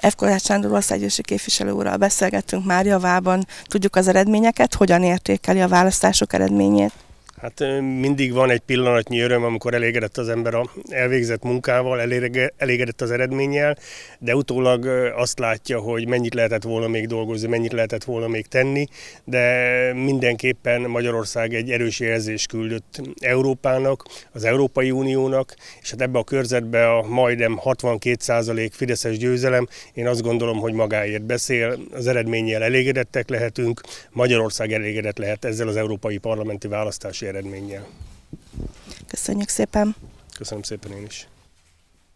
F. Kovács Sándor országgyűlési képviselő úrral beszélgettünk már javában, tudjuk az eredményeket, hogyan értékeli a választások eredményét. Hát mindig van egy pillanatnyi öröm, amikor elégedett az ember a elvégzett munkával, elégedett az eredménnyel, de utólag azt látja, hogy mennyit lehetett volna még dolgozni, mennyit lehetett volna még tenni, de mindenképpen Magyarország egy erős jelzést küldött Európának, az Európai Uniónak, és hát ebbe a körzetbe a majdnem 62% Fideszes győzelem, én azt gondolom, hogy magáért beszél, az eredménnyel elégedettek lehetünk, Magyarország elégedett lehet ezzel az európai parlamenti választási eredménnyel. Köszönjük szépen! Köszönöm szépen én is!